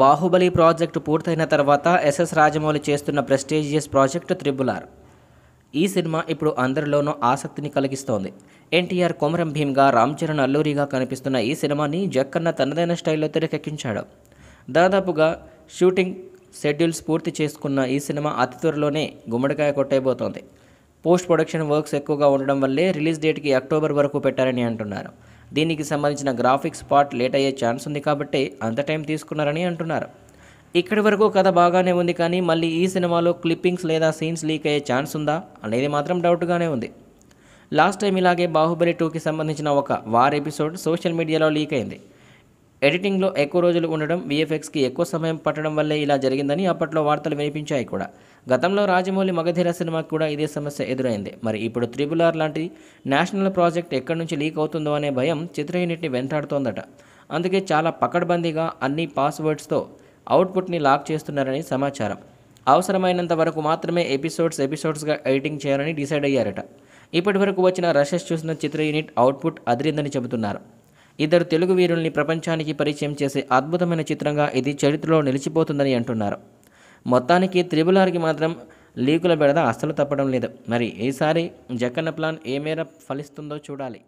Baahubali project పూర్తయిన తర్వాత SS Rajamouli చేస్తున్న ప్రెస్టీజియస్ ప్రాజెక్టు త్రిబులార్ ఆర్ ఈ సినిమా ఇప్పుడు అందరిలోనూ ఆసక్తిని కలిగిస్తోంది ఎన్టీఆర్ కొమరం భీమ్గా రామ్ చరణ్ అల్లూరిగా కనిపిస్తున్న ఈ సినిమాని జక్కన్న తనదైన స్టైల్లో తెరకెక్కించాడు దాదాపుగా షూటింగ్ షెడ్యూల్స్ పూర్తి చేసుకున్న ఈ సినిమా అతి త్వరలోనే గుమ్మడికాయ కొట్టేయబోతోంది పోస్ట్ ప్రొడక్షన్ వర్క్స్ ఎక్కువగా ఉండడం వల్లే రిలీజ్ డేట్కి అక్టోబర్ వరకు పెట్టారని అంటున్నారు దీనికి సంబంధించిన గ్రాఫిక్స్ పార్ట్ లేట్ అయ్యే ఛాన్స్ ఉంది కాబట్టి అంత టైం తీసుకున్నారని అంటున్నారు ఇక్కడి వరకు కథ బాగానే ఉంది కానీ మళ్ళీ ఈ సినిమాలో క్లిప్పింగ్స్ లేదా సీన్స్ లీక్ అయ్యే ఛాన్స్ ఉందా అనేది మాత్రం డౌట్గానే ఉంది లాస్ట్ టైం ఇలాగే బాహుబలి టూకి సంబంధించిన ఒక వార్ ఎపిసోడ్ సోషల్ మీడియాలో లీక్ అయింది ఎడిటింగ్లో ఎక్కువ రోజులు ఉండడం విఎఫ్ఎక్స్కి ఎక్కువ సమయం పట్టడం వల్లే ఇలా జరిగిందని అప్పట్లో వార్తలు వినిపించాయి కూడా గతంలో రాజమౌళి మగధీర సినిమాకి కూడా ఇదే సమస్య ఎదురైంది మరి ఇప్పుడు త్రిబుల్ ఆర్ లాంటి నేషనల్ ప్రాజెక్ట్ ఎక్కడి నుంచి లీక్ అవుతుందో అనే భయం చిత్ర యూనిట్ని వెంటాడుతోందట అందుకే చాలా పకడ్బందీగా అన్ని పాస్వర్డ్స్తో అవుట్పుట్ని లాక్ చేస్తున్నారని సమాచారం అవసరమైనంత వరకు మాత్రమే ఎపిసోడ్స్ ఎపిసోడ్స్గా ఎడిటింగ్ చేయాలని డిసైడ్ అయ్యారట ఇప్పటి వరకు వచ్చిన రషెస్ చూసిన చిత్ర యూనిట్ అవుట్పుట్ అదిరిందని చెబుతున్నారు ఇద్దరు తెలుగు వీరుల్ని ప్రపంచానికి పరిచయం చేసే అద్భుతమైన చిత్రంగా ఇది చరిత్రలో నిలిచిపోతుందని అంటున్నారు మొత్తానికి త్రిబులార్కి మాత్రం లీకుల బెడద అస్సలు తప్పడం లేదు మరి ఈసారి జక్కన్న ప్లాన్ ఏ మేర ఫలిస్తుందో చూడాలి